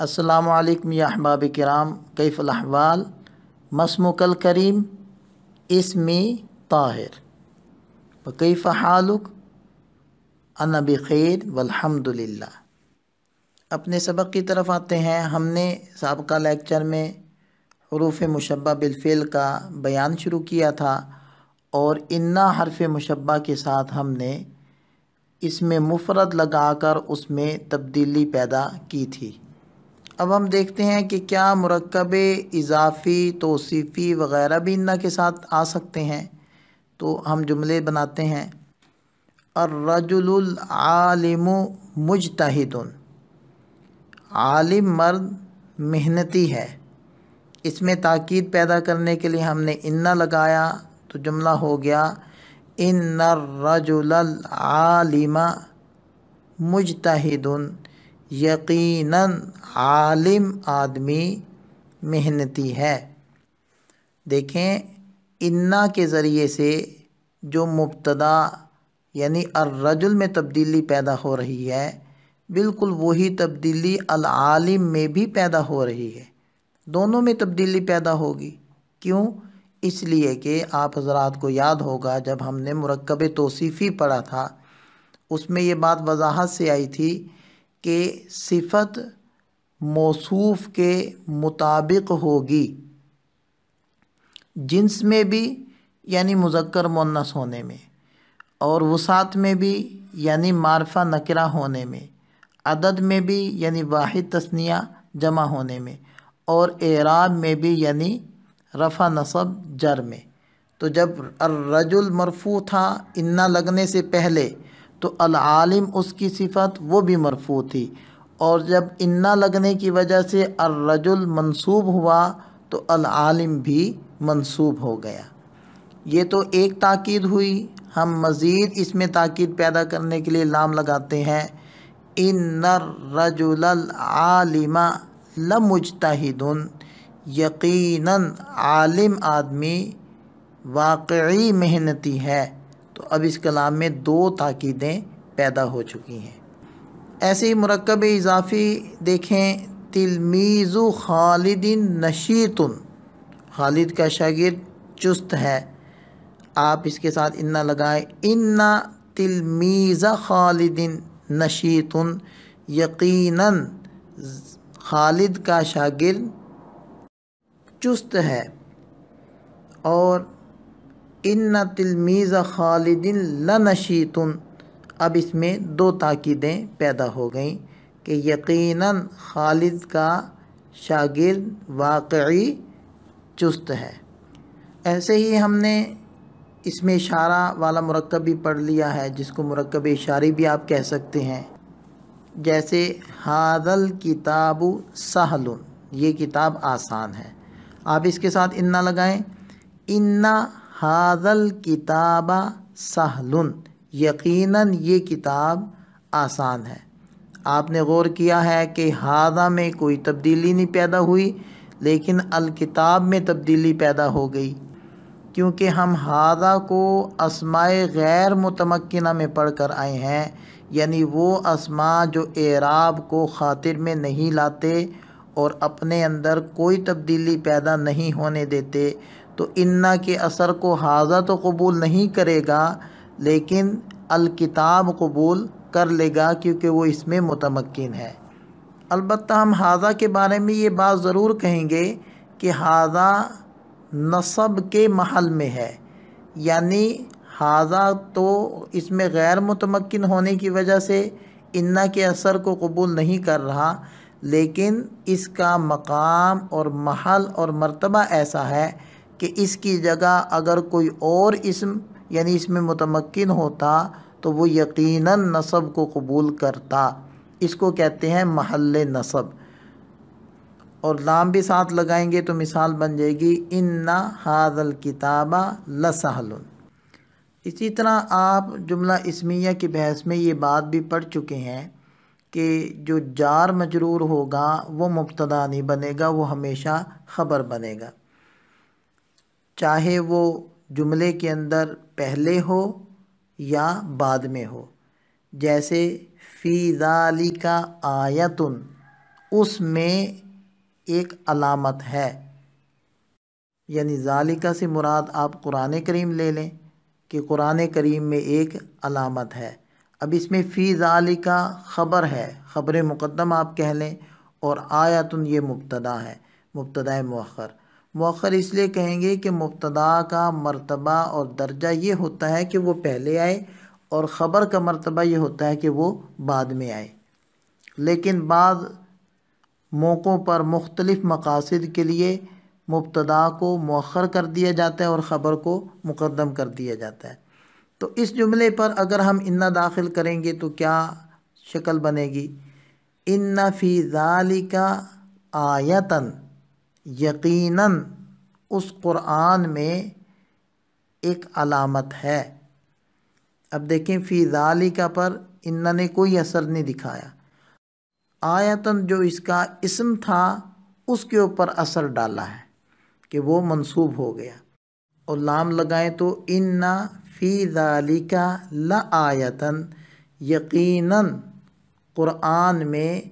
अस्सलाम या अहबाब कराम कैफ़ल अहवाल मसमुकल करीम इसमें ताहिर कैफ हालुक अन खैर वलहमदिल्ला अपने सबक की तरफ आते हैं हमने सबका लेक्चर में हरूफ मुशबा बिलफेल का बयान शुरू किया था और इन्ना हरफ मुशबा के साथ हमने इसमें मुफरत लगाकर उसमें तब्दीली पैदा की थी अब हम देखते हैं कि क्या मरकब इजाफ़ी तोसीफ़ी वग़ैरह भी इन्ना के साथ आ सकते हैं तो हम जुमले बनाते हैं अर्रजुलम मुजतहिदन आलिम मर्द मेहनती है इसमें ताक़द पैदा करने के लिए हमने इन्ना लगाया तो जुमला हो गया इन रजुल आलिमा मुजतहिदन यकीन आलिम आदमी मेहनती है देखें इन्ना के ज़रिए से जो मुबतदा यानी अर्रजुल में तब्दीली पैदा हो रही है बिल्कुल वही तब्दीली अलआलिम में भी पैदा हो रही है दोनों में तब्दीली पैदा होगी क्यों इसलिए कि आप हजरात को याद होगा जब हमने मरकब तोसीफ़ी पढ़ा था उसमें ये बात वजाहत से आई थी कि सिफत मौसूफ के मुताबिक होगी जिन्स में भी यानी मुजक्र मुन्नस होने में और वसात में भी यानी मारफा नकरा होने में अदद में भी यानी वाहिद तस्निया जमा होने में और एराब में भी यानी रफ़ा नसब जर में तो जब अर्रजुल मरफू था इन्ना लगने से पहले तो अलालिम उसकी सिफत वो भी मरफू थी और जब इन्ना लगने की वजह से अर्रजुल मंसूब हुआ तो अलालिम भी मंसूब हो गया ये तो एक ताक़द हुई हम मज़ीद इसमें ताक़द पैदा करने के लिए लाम लगाते हैं इन रजुल आलिमा लमुजतहिदन यकीनन आलिम आदमी वाकई मेहनती है तो अब इस कलाम में दो ताकीदें पैदा हो चुकी हैं ऐसे ही मरकब इजाफ़ी देखें तिलमीज़ु खालिदिन नशीतुन खालिद का शागिर्द चुस्त है आप इसके साथ इन्ना लगाएं इन्ना तिलमीज़ खालिदिन नशीतुन यकीनन खालिद का शागिर्द चुस्त है और इन तिलमीज़ खालिदिन लनशीतुन अब इसमें दो ताकीदें पैदा हो गईं कि यकीनन खालिद का शागिर वाकई चुस्त है ऐसे ही हमने इसमें इशारा वाला मरकब भी पढ़ लिया है जिसको मरकब इशारी भी आप कह सकते हैं जैसे हादल किताब सहलुन ये किताब आसान है आप इसके साथ इन्ना लगाएं इन्ना हाजल किताबा सहलुन यकीनन ये किताब आसान है आपने गौर किया है कि हादा में कोई तब्दीली नहीं पैदा हुई लेकिन किताब में तब्दीली पैदा हो गई क्योंकि हम हादा को असमाय गैर मुतमक्ना में पढ़ कर आए हैं यानी वो असमा जो एराब को खातिर में नहीं लाते और अपने अंदर कोई तब्दीली पैदा नहीं होने देते तो इन्ना के असर को हाजा तो कबूल नहीं करेगा लेकिन अलकिताब कबूल कर लेगा क्योंकि वो इसमें मतमकिन है अलबत् हम हाजा के बारे में ये बात ज़रूर कहेंगे कि हाजा नसब के महल में है यानी हाजा तो इसमें गैर मुतमकिन होने की वजह से इन्ना के असर को कबूल नहीं कर रहा लेकिन इसका मकाम और महल और मर्तबा ऐसा है कि इसकी जगह अगर कोई और इसम यानी इसमें मतमक्न होता तो वो यकीनन नसब को कबूल करता इसको कहते हैं महल नसब और नाम भी साथ लगाएंगे तो मिसाल बन जाएगी इन्ना हादल किताबा लसहल इसी तरह आप जुमला इसमिया की बहस में ये बात भी पढ़ चुके हैं कि जो जार मजरूर होगा वो मुबतदा नहीं बनेगा वो हमेशा ख़बर बनेगा चाहे वो जुमले के अंदर पहले हो या बाद में हो जैसे फ़ी दाली का आयतन उसमें एक अलामत है यानी जालिका से मुराद आप कुरान करीम ले लें कि कुरान करीम में एक अलामत है अब इसमें फ़ी ज़ाली का ख़बर है ख़बर मुक़दम आप कह लें और आयातन ये मुबतदा है मुबतदा मौखर मौखर इसलिए कहेंगे कि मुबतदा का मरतबा और दर्जा ये होता है कि वो पहले आए और ख़बर का मरतबा ये होता है कि वो बाद में आए लेकिन बाद मौक़ों पर मुख्तलिफ़ मकासद के लिए मुबतदा को मौखर कर दिया जाता है और ख़बर को मुकदम कर दिया जाता है तो इस जुमले पर अगर हम इन्ना दाखिल करेंगे तो क्या शक्ल बनेगी इन्ना फ़ी का आयतन यकीनन उस कुरान में एक अलामत है अब देखें फ़ी का पर इन्ना ने कोई असर नहीं दिखाया आयतन जो इसका इसम था उसके ऊपर असर डाला है कि वो मंसूब हो गया और लाम लगाएं तो इन्ना फ़ी दालिका ल आयतन यकीनन क़ुरान में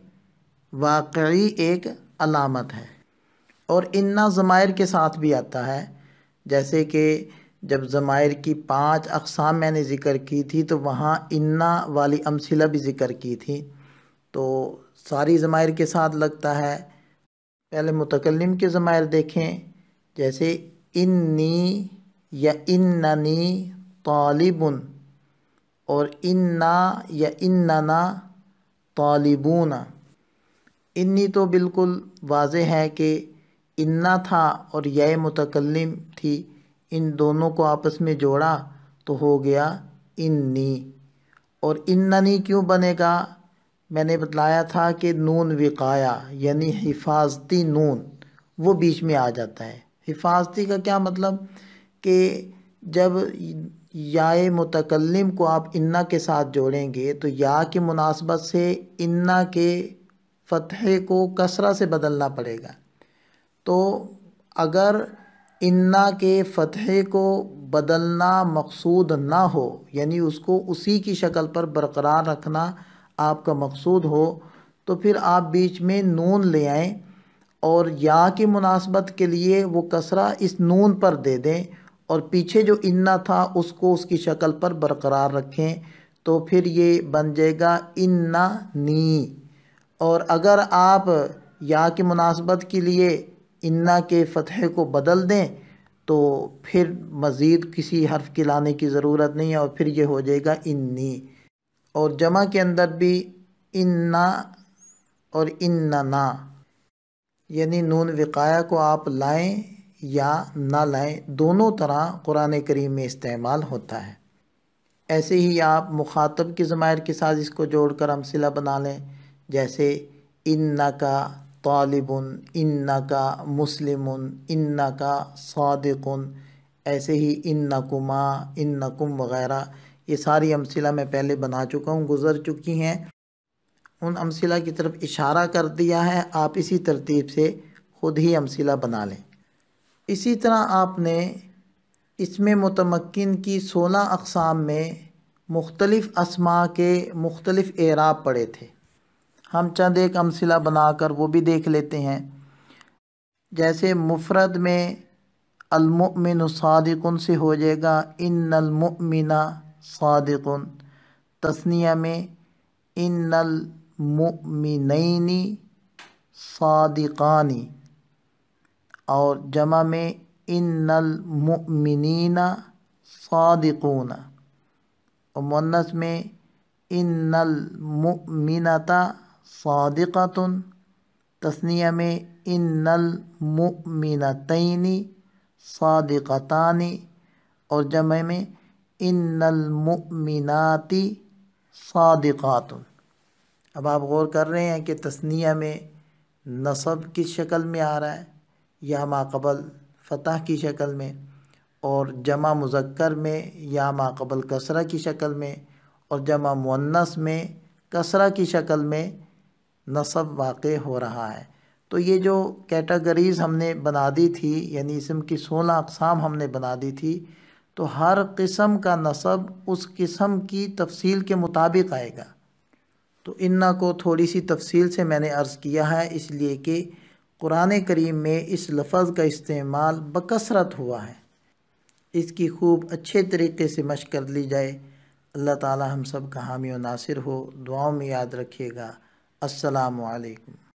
वाकई एक अलामत है और इन्ना ज़मायर के साथ भी आता है जैसे कि जब ज़मायर की पांच अकसाम मैंने ज़िक्र की थी तो वहाँ इन्ना वाली अमसिला भी ज़िक्र की थी तो सारी ज़मायर के साथ लगता है पहले मुतकलम के ज़मायर देखें जैसे इन्नी या इन्ननी तालिबुन और इन्ना या इन्ना तालिबून इन्नी तो बिल्कुल वाज है कि इन्ना था और यह मुतकलम थी इन दोनों को आपस में जोड़ा तो हो गया इन्नी और इन्नी क्यों बनेगा मैंने बताया था कि नून विकाया यानी हिफाजती नून वो बीच में आ जाता है हिफाजती का क्या मतलब कि जब या मुतकलम को आप इन्ना के साथ जोड़ेंगे तो या की मुनासबत से इन्ना के फ़तह को कसरा से बदलना पड़ेगा तो अगर इन्ना के फ़तह को बदलना मकसूद ना हो यानी उसको उसी की शक्ल पर बरकरार रखना आपका मकसूद हो तो फिर आप बीच में नून ले आएँ और या की मुनासबत के लिए वो कसरा इस नून पर दे दें और पीछे जो इन्ना था उसको उसकी शक्ल पर बरकरार रखें तो फिर ये बन जाएगा इन्ना नी और अगर आप या के मुनासबत के लिए इन्ना के फ़तह को बदल दें तो फिर मज़ीद किसी हर्फ के लाने की ज़रूरत नहीं है और फिर ये हो जाएगा इन्नी और जमा के अंदर भी इन्ना और इन्ना ना यानी नून विकाया को आप लाएं या ना लाएँ दोनों तरह कुरान करीम में इस्तेमाल होता है ऐसे ही आप मुखातब की ज़मायर के साथ इसको जोड़ कर हमसिला बना लें जैसे इन्ना का तालिबन इन्ना का मुस्लिम इन्ना का सदक़ुन ऐसे ही इन्ना कुमा इन्ना कुम वग़ैरह ये सारी अमसिला मैं पहले बना चुका हूँ गुज़र चुकी हैं उन अमसिला की तरफ इशारा कर दिया है आप इसी तरतीब से ख़ुद ही अमसिला बना लें इसी तरह आपने इसमें मतमक्न की सोलह अकसाम में मुख्तलफ़ असमा के मुख्तलफ़ एराब पड़े थे हम चंद एक अमसिला बनाकर वो भी देख लेते हैं जैसे मुफरद में अलमिन सदक़ुन से हो जाएगा इन अलमिना सदकुन तस्निया में इन अलमिनैनी सादिकानी और जमा में इन्नलमिन सदकून और मुन्नस में इन्नलमिनता सदक़तन तस्निया में इन्नलमिनतनी सदक़तानी और जमे में इन्नलमिनाती सदक़ातन अब आप गौर कर रहे हैं कि तस्निया में नसब किस शक्ल में आ रहा है या माकबल फ़तह की शक्ल में और जमा मुजक्कर में या माकबल कसरा की शक्ल में और जमा मुन्नस में कसरा की शक्ल में नसब वाक़ हो रहा है तो ये जो कैटेगरीज़ हमने बना दी थी यानी इसम की सोलह अकसाम हमने बना दी थी तो हर किस्म का नसब उस किस्म की तफसील के मुताबिक आएगा तो इन्ना को थोड़ी सी तफसील से मैंने अर्ज़ किया है इसलिए कि कुरान करीम में इस लफज का इस्तेमाल बकसरत हुआ है इसकी खूब अच्छे तरीके से मश कर ली जाए अल्लाह ताला हम सब का हामी नासिर हो दुआओं में याद रखिएगा अस्सलाम वालेकुम